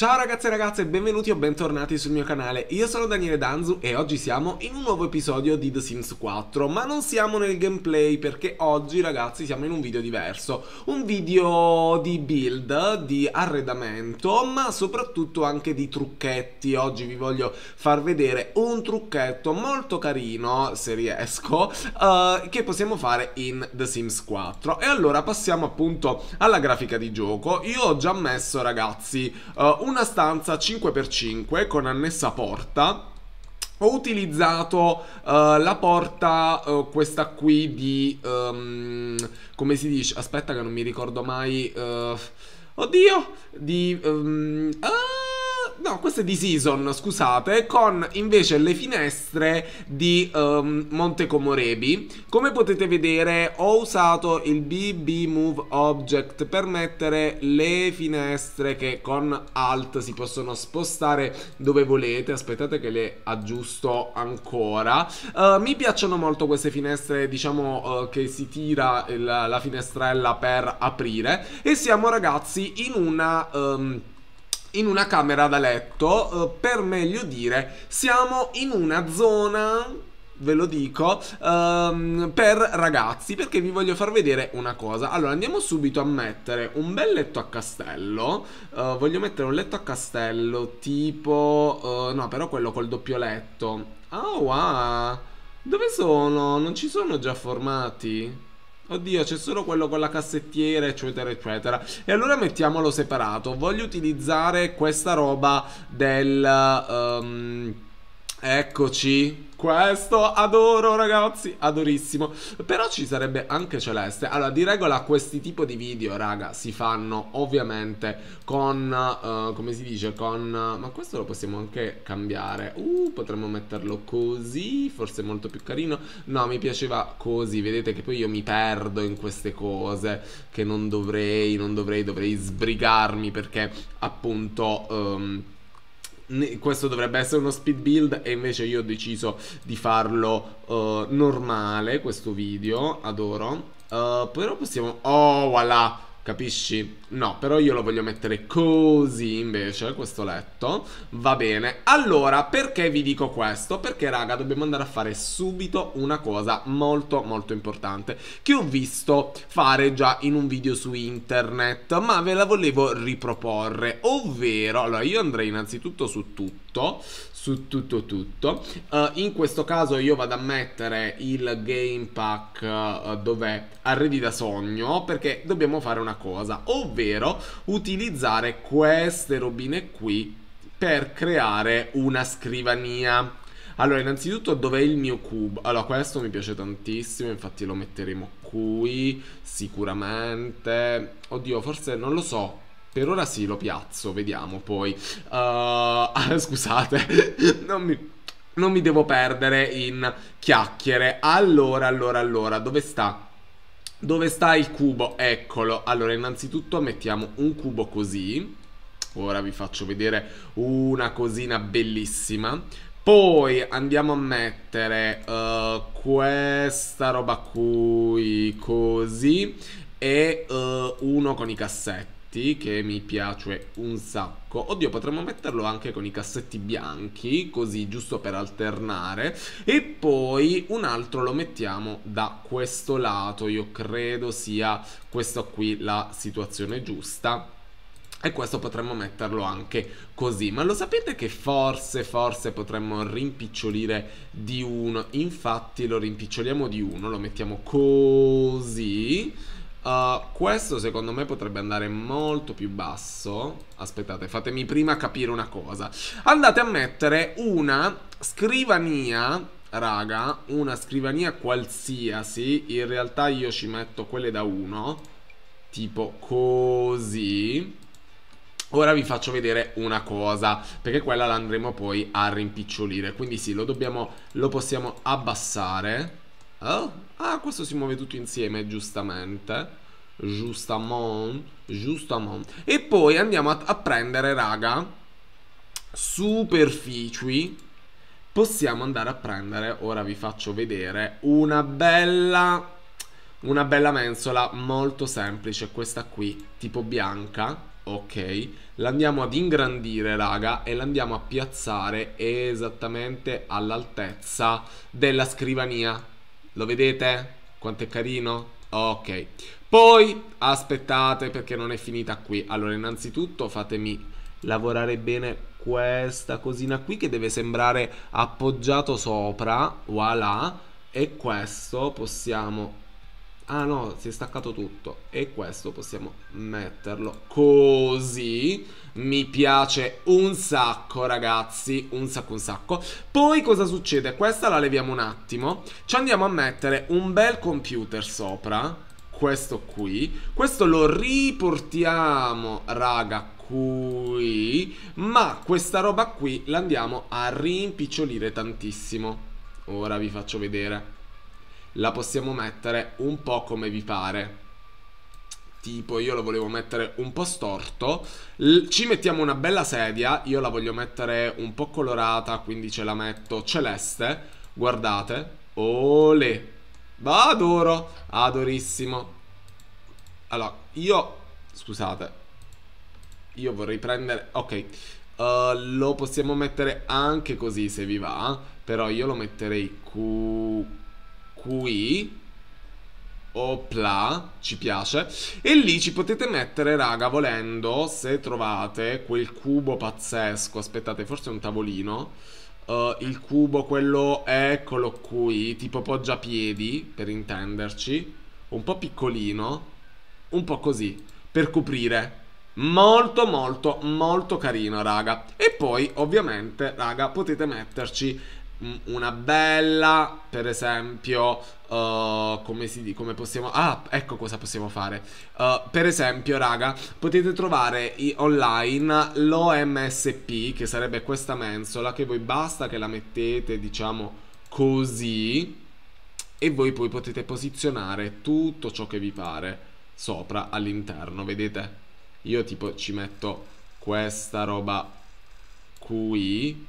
Ciao ragazze e ragazze, benvenuti o bentornati sul mio canale, io sono Daniele Danzu e oggi siamo in un nuovo episodio di The Sims 4, ma non siamo nel gameplay perché oggi ragazzi siamo in un video diverso, un video di build, di arredamento, ma soprattutto anche di trucchetti, oggi vi voglio far vedere un trucchetto molto carino, se riesco, uh, che possiamo fare in The Sims 4. E allora passiamo appunto alla grafica di gioco, io ho già messo ragazzi uh, un una stanza 5x5 con annessa porta ho utilizzato uh, la porta, uh, questa qui di... Um, come si dice? Aspetta che non mi ricordo mai... Uh, oddio! Di... Um, ah! No, questo è di Season, scusate, con invece le finestre di um, ehm, Monte Comorebi. Come potete vedere ho usato il BB Move Object per mettere le finestre che con Alt si possono spostare dove volete. Aspettate che le aggiusto ancora. Uh, mi piacciono molto queste finestre, diciamo uh, che si tira il, la finestrella per aprire. E siamo ragazzi in una... Um, in una camera da letto, eh, per meglio dire, siamo in una zona ve lo dico, um, per ragazzi, perché vi voglio far vedere una cosa. Allora, andiamo subito a mettere un bel letto a castello. Uh, voglio mettere un letto a castello tipo... Uh, no, però quello col doppio letto. Ah, oh, wow! Dove sono? Non ci sono già formati? Oddio, c'è solo quello con la cassettiera, eccetera, eccetera. E allora mettiamolo separato. Voglio utilizzare questa roba del... Um, Eccoci. Questo adoro ragazzi, adorissimo. Però ci sarebbe anche Celeste. Allora, di regola questi tipi di video, raga, si fanno ovviamente con, uh, come si dice, con... Uh, ma questo lo possiamo anche cambiare. Uh, potremmo metterlo così, forse è molto più carino. No, mi piaceva così, vedete che poi io mi perdo in queste cose che non dovrei, non dovrei, dovrei sbrigarmi perché appunto... Um, questo dovrebbe essere uno speed build e invece io ho deciso di farlo uh, normale questo video, adoro. Uh, però possiamo... Oh, voilà! Capisci? No, però io lo voglio mettere così invece, questo letto. Va bene. Allora, perché vi dico questo? Perché, raga, dobbiamo andare a fare subito una cosa molto, molto importante. Che ho visto fare già in un video su internet, ma ve la volevo riproporre. Ovvero, allora, io andrei innanzitutto su tutto tutto, su tutto tutto. Uh, in questo caso io vado a mettere il game pack uh, dove arredi da sogno perché dobbiamo fare una cosa, ovvero utilizzare queste robine qui per creare una scrivania. Allora, innanzitutto dov'è il mio cubo? Allora, questo mi piace tantissimo, infatti lo metteremo qui sicuramente. Oddio, forse non lo so. Per ora sì, lo piazzo, vediamo poi. Uh, scusate, non mi, non mi devo perdere in chiacchiere. Allora, allora, allora, dove sta? Dove sta il cubo? Eccolo. Allora, innanzitutto mettiamo un cubo così. Ora vi faccio vedere una cosina bellissima. Poi andiamo a mettere uh, questa roba qui così e uh, uno con i cassetti cassetti che mi piace un sacco. Oddio, potremmo metterlo anche con i cassetti bianchi, così giusto per alternare. E poi un altro lo mettiamo da questo lato, io credo sia questa qui la situazione giusta. E questo potremmo metterlo anche così. Ma lo sapete che forse, forse potremmo rimpicciolire di uno. Infatti lo rimpiccioliamo di uno, lo mettiamo così Uh, questo secondo me potrebbe andare molto più basso Aspettate, fatemi prima capire una cosa Andate a mettere una scrivania Raga, una scrivania qualsiasi In realtà io ci metto quelle da uno Tipo così Ora vi faccio vedere una cosa, perché quella la andremo poi a rimpicciolire. Quindi sì, lo dobbiamo, lo possiamo abbassare. Oh, Ah, questo si muove tutto insieme, giustamente. Giustamon, giustamon. E poi andiamo a, a prendere, raga, superfici. Possiamo andare a prendere, ora vi faccio vedere, una bella... Una bella mensola molto semplice, questa qui, tipo bianca, ok? L'andiamo ad ingrandire, raga, e l'andiamo a piazzare esattamente all'altezza della scrivania, lo vedete? Quanto è carino? Ok. Poi, aspettate perché non è finita qui. Allora, innanzitutto fatemi lavorare bene questa cosina qui che deve sembrare appoggiato sopra. Voilà. E questo possiamo ah no, si è staccato tutto e questo possiamo metterlo così mi piace un sacco ragazzi, un sacco un sacco poi cosa succede? Questa la leviamo un attimo ci andiamo a mettere un bel computer sopra questo qui questo lo riportiamo raga qui ma questa roba qui la andiamo a rimpicciolire tantissimo ora vi faccio vedere la possiamo mettere un po' come vi pare tipo io lo volevo mettere un po' storto L ci mettiamo una bella sedia io la voglio mettere un po' colorata quindi ce la metto celeste guardate ole adoro adorissimo allora io scusate io vorrei prendere ok uh, lo possiamo mettere anche così se vi va però io lo metterei qui qui Opla, ci piace. E lì ci potete mettere, raga, volendo, se trovate quel cubo pazzesco. Aspettate, forse è un tavolino. Uh, il cubo, quello, eccolo qui, tipo poggiapiedi, per intenderci. Un po' piccolino, un po' così, per coprire. Molto, molto, molto carino, raga. E poi, ovviamente, raga, potete metterci una bella, per esempio, uh, come, si, come possiamo... Ah, ecco cosa possiamo fare. Uh, per esempio, raga, potete trovare online l'OMSP, che sarebbe questa mensola, che voi basta che la mettete, diciamo, così, e voi poi potete posizionare tutto ciò che vi pare sopra, all'interno, vedete? Io tipo ci metto questa roba qui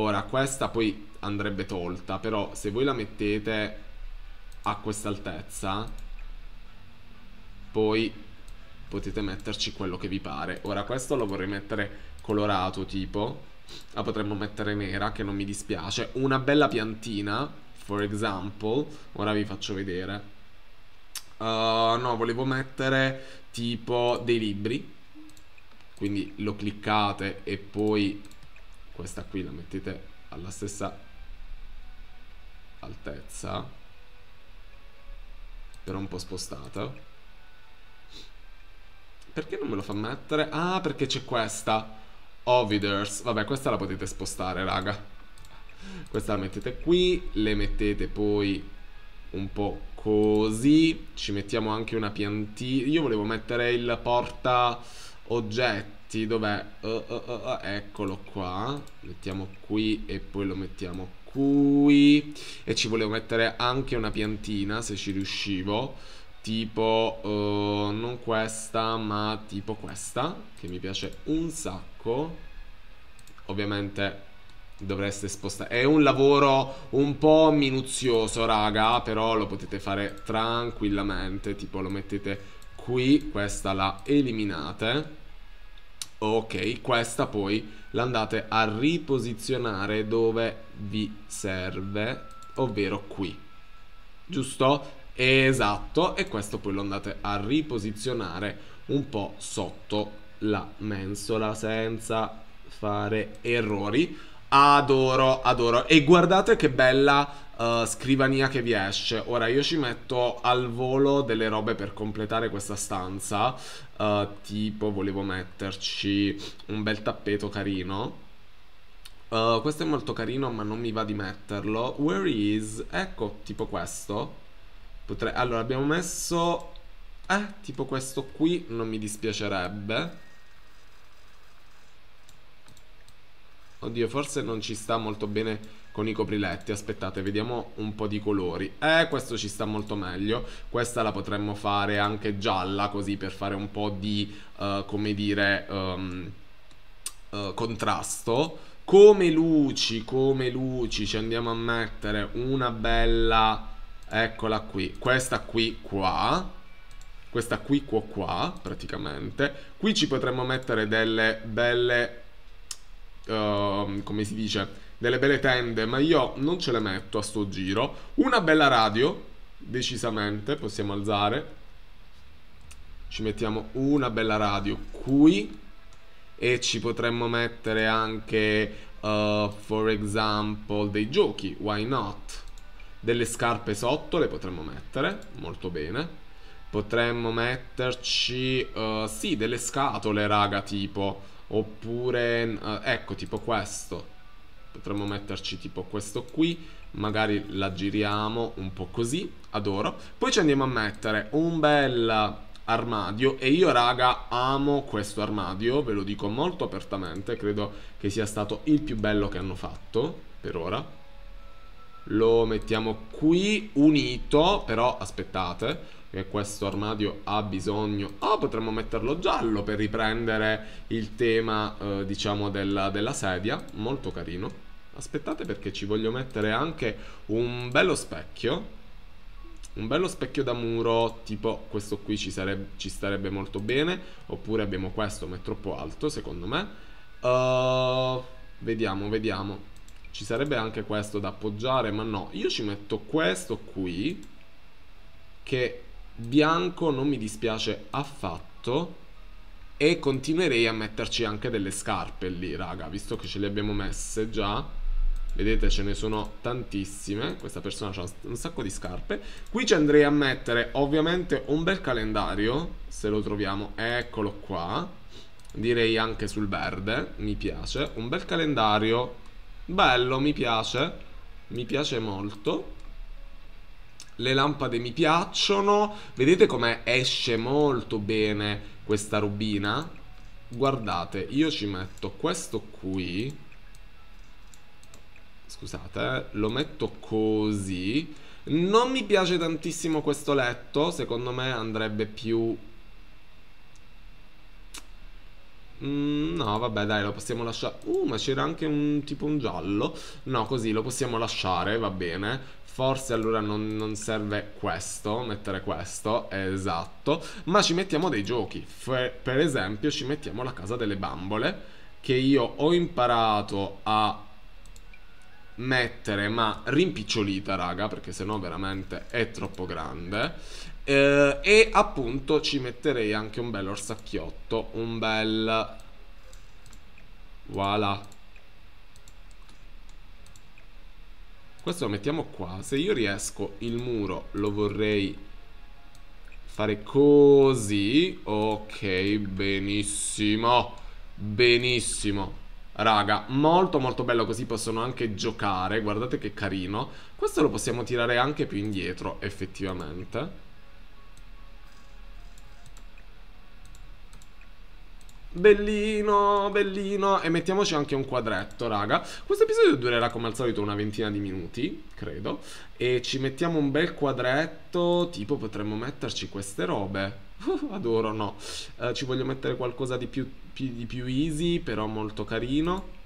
Ora, questa poi andrebbe tolta, però se voi la mettete a quest'altezza, poi potete metterci quello che vi pare. Ora, questo lo vorrei mettere colorato, tipo, la potremmo mettere nera, che non mi dispiace. Una bella piantina, for example, ora vi faccio vedere. Uh, no, volevo mettere tipo dei libri, quindi lo cliccate e poi questa qui la mettete alla stessa altezza però un po' spostata perché non me lo fa mettere? ah perché c'è questa Oviders vabbè questa la potete spostare raga questa la mettete qui le mettete poi un po' così ci mettiamo anche una piantina io volevo mettere il porta oggetti infatti dov'è? Uh, uh, uh, eccolo qua mettiamo qui e poi lo mettiamo qui e ci volevo mettere anche una piantina se ci riuscivo tipo eh, non questa ma tipo questa che mi piace un sacco ovviamente dovreste spostare è un lavoro un po' minuzioso raga però lo potete fare tranquillamente tipo lo mettete qui questa la eliminate ok questa poi l'andate a riposizionare dove vi serve ovvero qui giusto? esatto e questo poi lo andate a riposizionare un po' sotto la mensola senza fare errori Adoro, adoro. E guardate che bella uh, scrivania che vi esce. Ora io ci metto al volo delle robe per completare questa stanza. Uh, tipo, volevo metterci un bel tappeto carino. Uh, questo è molto carino, ma non mi va di metterlo. Where is? Ecco, tipo questo. Potrei... Allora, abbiamo messo... Eh, tipo questo qui non mi dispiacerebbe. Oddio, forse non ci sta molto bene con i copriletti. Aspettate, vediamo un po' di colori. Eh, questo ci sta molto meglio. Questa la potremmo fare anche gialla, così per fare un po' di, uh, come dire, um, uh, contrasto. Come luci, come luci, ci andiamo a mettere una bella... Eccola qui, questa qui qua questa qui qua qua praticamente qui ci potremmo mettere delle belle Ehm, come si dice, delle belle tende, ma io non ce le metto a sto giro. Una bella radio, decisamente, possiamo alzare. Ci mettiamo una bella radio qui e ci potremmo mettere anche, uh, for example, dei giochi, why not? Delle scarpe sotto le potremmo mettere, molto bene. Potremmo metterci, uh, sì, delle scatole, raga, tipo... Oppure, uh, ecco, tipo questo. Potremmo metterci tipo questo qui, magari la giriamo un po' così, adoro. Poi ci andiamo a mettere un bel armadio e io raga amo questo armadio, ve lo dico molto apertamente, credo che sia stato il più bello che hanno fatto per ora. Lo mettiamo qui unito, però aspettate, che questo armadio ha bisogno. Oh, potremmo metterlo giallo per riprendere il tema, eh, diciamo, della, della sedia. Molto carino. Aspettate perché ci voglio mettere anche un bello specchio. Un bello specchio da muro, tipo questo qui ci, sarebbe, ci starebbe molto bene. Oppure abbiamo questo, ma è troppo alto, secondo me. Uh, vediamo, vediamo. Ci sarebbe anche questo da appoggiare, ma no. Io ci metto questo qui che bianco non mi dispiace affatto e continuerei a metterci anche delle scarpe lì raga visto che ce le abbiamo messe già vedete ce ne sono tantissime questa persona ha un sacco di scarpe qui ci andrei a mettere ovviamente un bel calendario se lo troviamo eccolo qua direi anche sul verde mi piace un bel calendario bello mi piace mi piace molto le lampade mi piacciono. Vedete come esce molto bene questa robina? Guardate, io ci metto questo qui. Scusate, eh, lo metto così. Non mi piace tantissimo questo letto, secondo me andrebbe più... Mm, no, vabbè, dai, lo possiamo lasciare... Uh, ma c'era anche un tipo un giallo. No, così, lo possiamo lasciare, va bene. Forse allora non, non serve questo, mettere questo, esatto. Ma ci mettiamo dei giochi. F per esempio ci mettiamo la casa delle bambole, che io ho imparato a mettere ma rimpicciolita raga perché sennò veramente è troppo grande eh, e appunto ci metterei anche un bel orsacchiotto un bel voilà Questo lo mettiamo qua. Se io riesco il muro lo vorrei fare così. Ok, benissimo. Benissimo. Raga, molto molto bello così possono anche giocare. Guardate che carino. Questo lo possiamo tirare anche più indietro, effettivamente. Bellino, bellino. E mettiamoci anche un quadretto, raga. Questo episodio durerà come al solito una ventina di minuti, credo. E ci mettiamo un bel quadretto, tipo potremmo metterci queste robe. Uh, adoro, no. Uh, ci voglio mettere qualcosa di più, più, di più easy, però molto carino.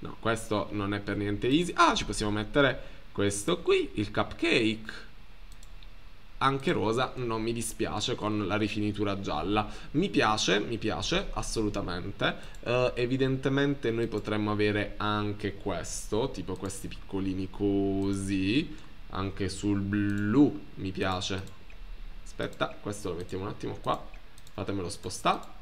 No, questo non è per niente easy. Ah, ci possiamo mettere questo qui, il cupcake anche rosa non mi dispiace con la rifinitura gialla. Mi piace, mi piace assolutamente. Eh, evidentemente noi potremmo avere anche questo, tipo questi piccolini così, anche sul blu mi piace. Aspetta, questo lo mettiamo un attimo qua, fatemelo spostare.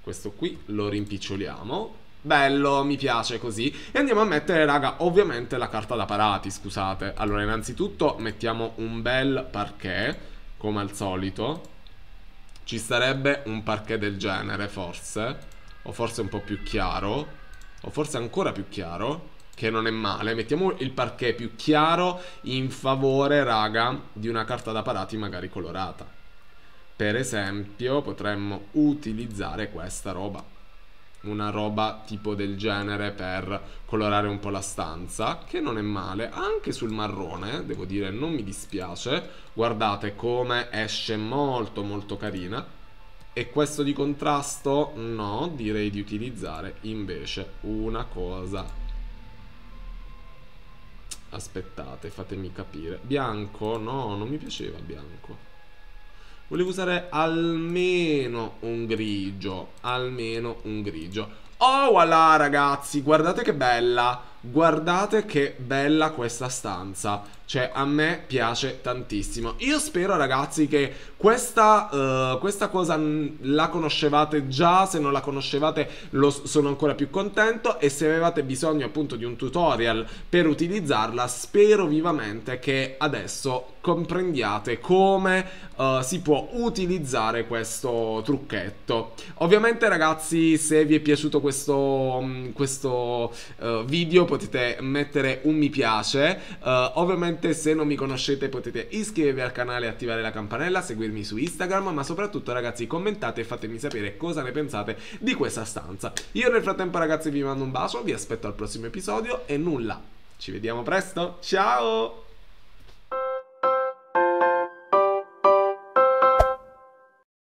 Questo qui lo rimpiccioliamo Bello, mi piace così. E andiamo a mettere, raga, ovviamente la carta da parati, scusate. Allora, innanzitutto mettiamo un bel parquet, come al solito. Ci sarebbe un parquet del genere, forse. O forse un po' più chiaro. O forse ancora più chiaro. Che non è male. Mettiamo il parquet più chiaro in favore, raga, di una carta da parati magari colorata. Per esempio, potremmo utilizzare questa roba una roba tipo del genere per colorare un po' la stanza, che non è male, anche sul marrone, devo dire, non mi dispiace. Guardate come esce molto molto carina. E questo di contrasto? No, direi di utilizzare invece una cosa aspettate, fatemi capire. Bianco? No, non mi piaceva bianco. Volevo usare almeno un grigio. Almeno un grigio. Oh, voilà, ragazzi, guardate che bella guardate che bella questa stanza, cioè a me piace tantissimo. Io spero ragazzi che questa, uh, questa cosa la conoscevate già, se non la conoscevate lo sono ancora più contento e se avevate bisogno appunto di un tutorial per utilizzarla spero vivamente che adesso comprendiate come uh, si può utilizzare questo trucchetto. Ovviamente ragazzi se vi è piaciuto questo, um, questo uh, video potete mettere un mi piace uh, ovviamente se non mi conoscete potete iscrivervi al canale attivare la campanella seguirmi su Instagram ma soprattutto ragazzi commentate e fatemi sapere cosa ne pensate di questa stanza io nel frattempo ragazzi vi mando un bacio vi aspetto al prossimo episodio e nulla ci vediamo presto ciao